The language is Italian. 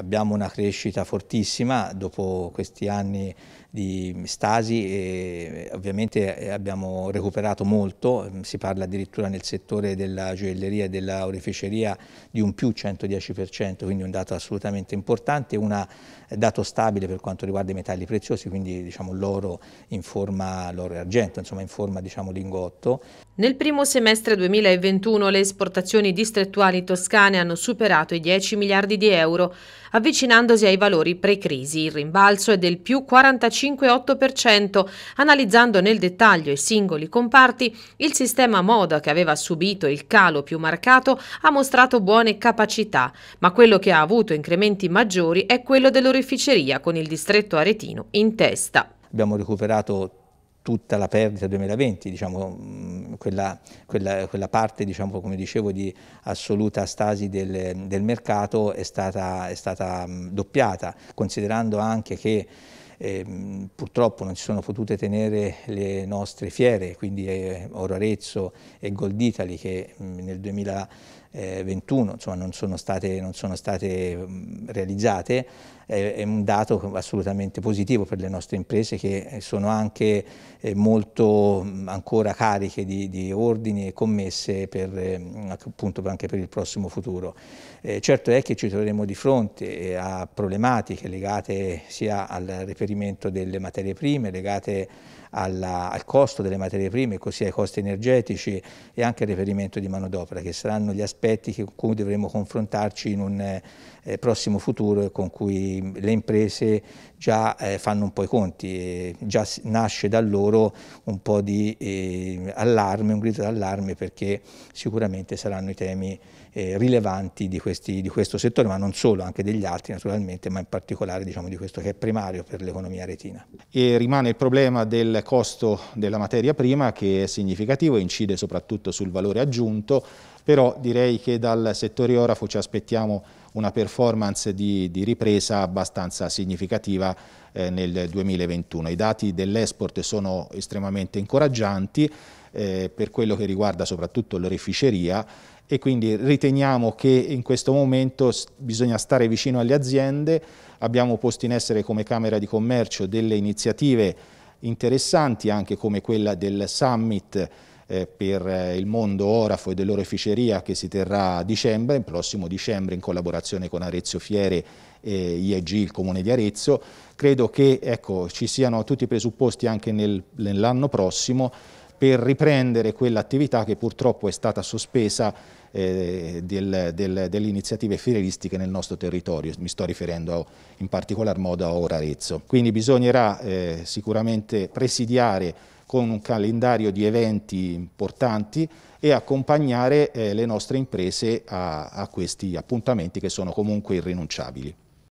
abbiamo una crescita fortissima dopo questi anni di stasi e ovviamente eh, abbiamo recuperato molto, si parla addirittura nel settore della gioielleria e dell'oreficeria di un più 110%, quindi un dato assolutamente importante, un eh, dato stabile per quanto riguarda i metalli preziosi, quindi diciamo, l'oro in forma, l'oro e argento, insomma in forma diciamo, lingotto. Nel primo semestre 2021 le esportazioni distrettuali toscane hanno superato i 10 miliardi di euro, avvicinandosi ai valori pre-crisi. Il rimbalzo è del più 45 5,8%. Analizzando nel dettaglio i singoli comparti, il sistema moda che aveva subito il calo più marcato ha mostrato buone capacità, ma quello che ha avuto incrementi maggiori è quello dell'orificeria con il distretto aretino in testa. Abbiamo recuperato tutta la perdita 2020, diciamo, mm, quella, quella, quella, parte diciamo, come dicevo, di assoluta stasi del, del mercato è stata, è stata mm, doppiata, considerando anche che eh, purtroppo non si sono potute tenere le nostre fiere, quindi eh, Oro Arezzo e Gold Italy che mh, mm, nel 2000 eh, 21 insomma, non, sono state, non sono state mm, realizzate, eh, è un dato assolutamente positivo per le nostre imprese che eh, sono anche eh, molto mm, ancora cariche di, di, ordini e commesse per, eh, mm, appunto anche per il prossimo futuro. Eh, certo è che ci troveremo di fronte a problematiche legate sia al reperimento delle materie prime, legate alla, al costo delle materie prime, così ai costi energetici e anche al reperimento di manodopera, che saranno gli aspetti aspetti con cui dovremo confrontarci in un eh, eh, prossimo futuro con cui le imprese già eh, fanno un po' i conti, già nasce da loro un po' di eh, allarme, un grido d'allarme perché sicuramente saranno i temi rilevanti di, questi, di, questo settore, ma non solo, anche degli altri naturalmente, ma in particolare diciamo, di questo che è primario per l'economia retina. E rimane il problema del costo della materia prima che è significativo e incide soprattutto sul valore aggiunto, però direi che dal settore orafo ci aspettiamo una performance di, di ripresa abbastanza significativa eh, nel 2021. I dati dell'export sono estremamente incoraggianti eh, per quello che riguarda soprattutto l'oreficeria e quindi riteniamo che in questo momento bisogna stare vicino alle aziende, abbiamo posto in essere come Camera di Commercio delle iniziative interessanti anche come quella del Summit eh, per eh, il mondo Orafo e dell'Oroficeria che si terrà a dicembre, il prossimo dicembre in collaborazione con Arezzo Fiere e IEG, il Comune di Arezzo. Credo che ecco, ci siano tutti i presupposti anche nel, nell'anno prossimo per riprendere quell'attività che purtroppo è stata sospesa eh, del, del, delle iniziative fieristiche nel nostro territorio, mi sto riferendo in particolar modo a Ora Arezzo. Quindi bisognerà eh, sicuramente presidiare con un calendario di eventi importanti e accompagnare eh, le nostre imprese a, a questi appuntamenti che sono comunque irrinunciabili.